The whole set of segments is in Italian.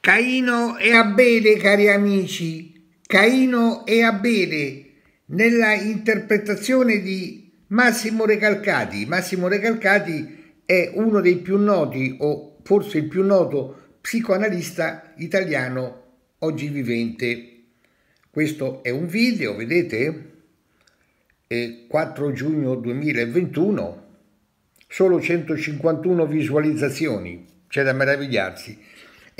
Caino e Abele, cari amici, Caino e Abele, nella interpretazione di Massimo Recalcati. Massimo Recalcati è uno dei più noti, o forse il più noto, psicoanalista italiano oggi vivente. Questo è un video, vedete? È 4 giugno 2021, solo 151 visualizzazioni, c'è da meravigliarsi.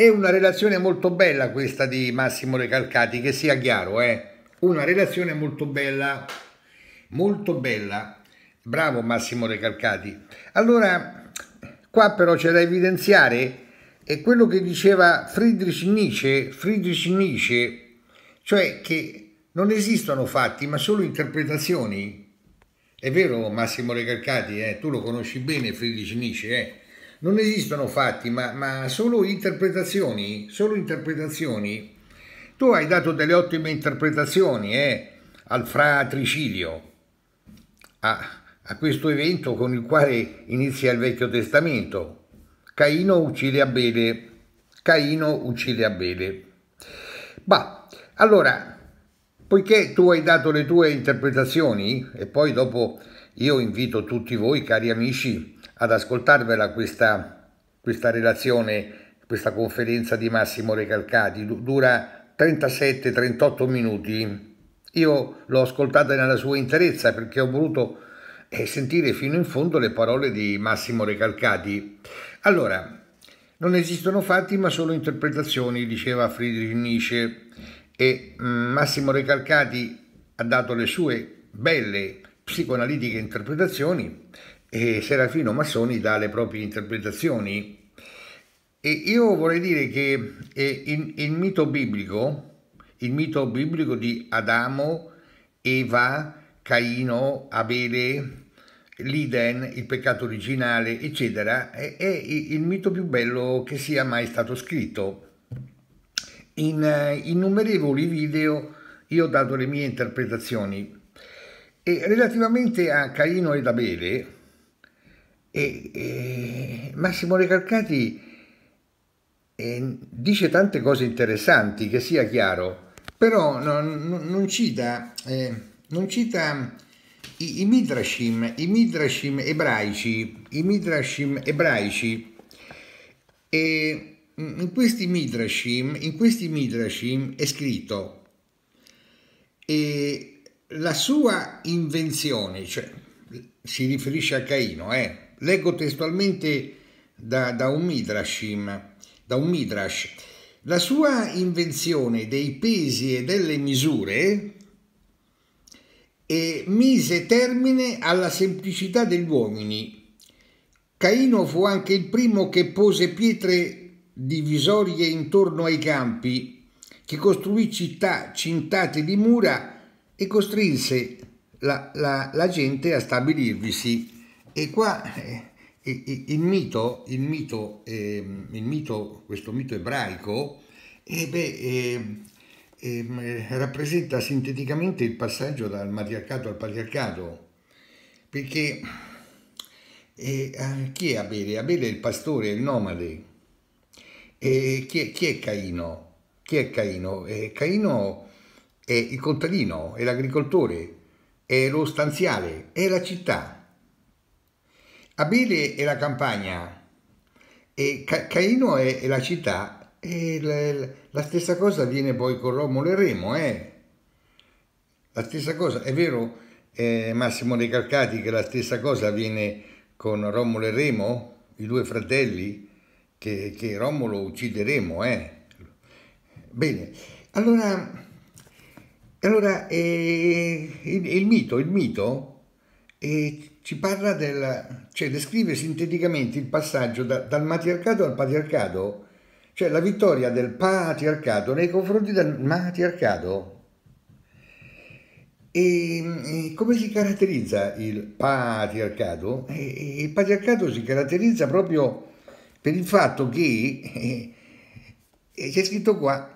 È una relazione molto bella questa di Massimo Recalcati, che sia chiaro, eh? Una relazione molto bella, molto bella. Bravo Massimo Recalcati. Allora, qua però c'è da evidenziare è quello che diceva Friedrich Nietzsche, Friedrich Nietzsche, cioè che non esistono fatti ma solo interpretazioni. È vero Massimo Recalcati, eh? tu lo conosci bene Friedrich Nietzsche, eh? non esistono fatti, ma, ma solo interpretazioni, solo interpretazioni. Tu hai dato delle ottime interpretazioni eh, al fratricidio, a, a questo evento con il quale inizia il Vecchio Testamento. Caino uccide Abele. Caino uccide Abele. Ma allora, poiché tu hai dato le tue interpretazioni, e poi dopo io invito tutti voi, cari amici, ad ascoltarvela questa, questa relazione, questa conferenza di Massimo Recalcati. Dura 37-38 minuti. Io l'ho ascoltata nella sua interezza perché ho voluto eh, sentire fino in fondo le parole di Massimo Recalcati. Allora, non esistono fatti ma solo interpretazioni, diceva Friedrich Nietzsche e mm, Massimo Recalcati ha dato le sue belle psicoanalitiche interpretazioni e Serafino Massoni dà le proprie interpretazioni. E io vorrei dire che eh, il, il mito biblico, il mito biblico di Adamo, Eva, Caino, Abele, l'Iden, il peccato originale, eccetera, è, è, il mito più bello che sia mai stato scritto. In eh, innumerevoli video io ho dato le mie interpretazioni e relativamente a Caino ed Abele, e, e Massimo Recalcati e, eh, dice tante cose interessanti, che sia chiaro, però non, non, non cita, eh, non cita mm, i, i, midrashim, i midrashim ebraici, i midrashim ebraici. E mm, in questi midrashim, in questi midrashim è scritto e la sua invenzione, cioè si riferisce a Caino, eh, Leggo testualmente da, da, un midrashim, da un midrash. La sua invenzione dei pesi e delle misure e mise termine alla semplicità degli uomini. Caino fu anche il primo che pose pietre divisorie intorno ai campi, che costruì città cintate di mura e costrinse la, la, la gente a stabilirvisi. E qua eh, il mito, il mito, eh, il mito, questo mito ebraico, eh, beh, eh, rappresenta sinteticamente il passaggio dal matriarcato al patriarcato, perché eh, chi è Abele? Abele è il pastore, il nomade. E chi, è, chi è Caino? Chi è Caino? Eh, Caino è il contadino, è l'agricoltore, è lo stanziale, è la città Abele è la campagna e Ca- Caino è, è, la città e la, la stessa cosa avviene poi con Romolo e Remo, eh? La stessa cosa, è vero eh, Massimo De Calcati che la stessa cosa avviene con Romolo e Remo, i due fratelli, che, che Romolo uccideremo, eh? Bene, allora, allora eh, il, il mito, il mito e ci parla del, cioè descrive sinteticamente il passaggio da, dal matriarcato al patriarcato, cioè la vittoria del patriarcato nei confronti del matriarcato. E, e come si caratterizza il patriarcato? E, il patriarcato si caratterizza proprio per il fatto che, e, eh, eh, c'è scritto qua,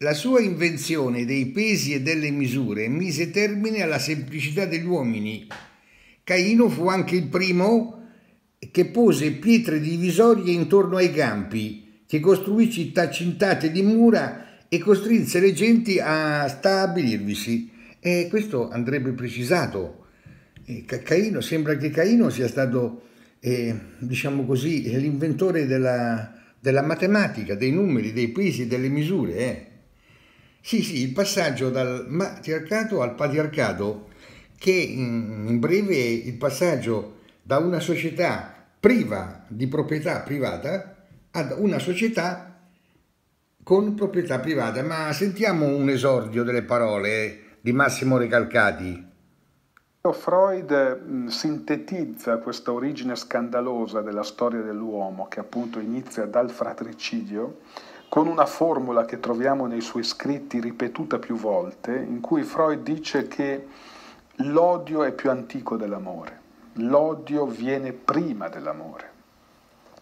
la sua invenzione dei pesi e delle misure mise termine alla semplicità degli uomini. Caino fu anche il primo che pose pietre divisorie intorno ai campi, che costruì città cintate di mura e costrinse le genti a stabilirvisi. E questo andrebbe precisato. Caino, sembra che Caino sia stato, eh, diciamo così, l'inventore della, della matematica, dei numeri, dei pesi, delle misure. Eh. Sì, sì, il passaggio dal matriarcato al patriarcato, che in breve è il passaggio da una società priva di proprietà privata ad una società con proprietà privata. Ma sentiamo un esordio delle parole di Massimo Recalcati. Freud mm, sintetizza questa origine scandalosa della storia dell'uomo, che appunto inizia dal fratricidio, con una formula che troviamo nei suoi scritti ripetuta più volte, in cui Freud dice che l'odio è più antico dell'amore, l'odio viene prima dell'amore.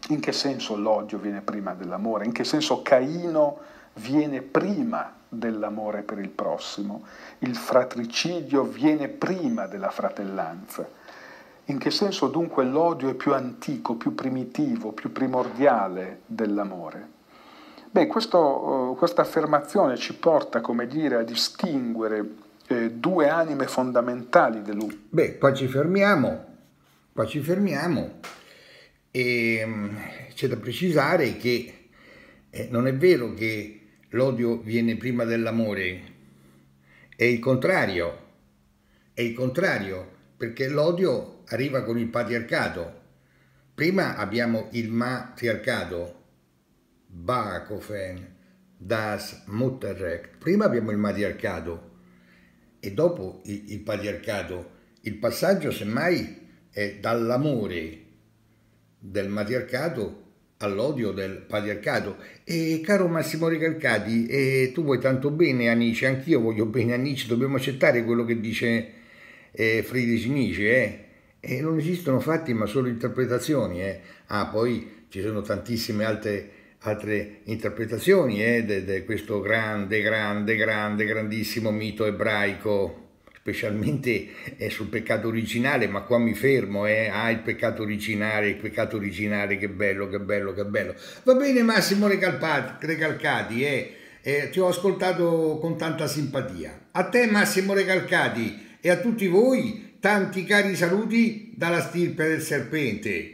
In che senso l'odio viene prima dell'amore? In che senso Caino viene prima dell'amore per il prossimo? Il fratricidio viene prima della fratellanza? In che senso dunque l'odio è più antico, più primitivo, più primordiale dell'amore? Beh, questo, eh, questa affermazione ci porta, come dire, a distinguere eh, due anime fondamentali dell'uomo. Beh, qua ci fermiamo, qua ci fermiamo e ehm, c'è da precisare che eh, non è vero che l'odio viene prima dell'amore, è il contrario, è il contrario, perché l'odio arriva con il patriarcato. Prima abbiamo il matriarcato, Bakofen, Das Mutterrecht. Prima abbiamo il matriarcato e dopo il, il patriarcato. Il passaggio semmai è dall'amore del matriarcato all'odio del patriarcato. E caro Massimo Ricalcati, eh, tu vuoi tanto bene Anice, anch'io voglio bene Anice, dobbiamo accettare quello che dice eh, Friedrich Nietzsche. Eh. E non esistono fatti ma solo interpretazioni. Eh? Ah, poi ci sono tantissime altre altre interpretazioni eh, di questo grande, grande, grande, grandissimo mito ebraico, specialmente eh, sul peccato originale, ma qua mi fermo, eh. ah il peccato originale, il peccato originale, che bello, che bello, che bello. Va bene Massimo Recalpati, Recalcati, eh, eh, ti ho ascoltato con tanta simpatia. A te Massimo Recalcati e a tutti voi tanti cari saluti dalla stirpe del serpente.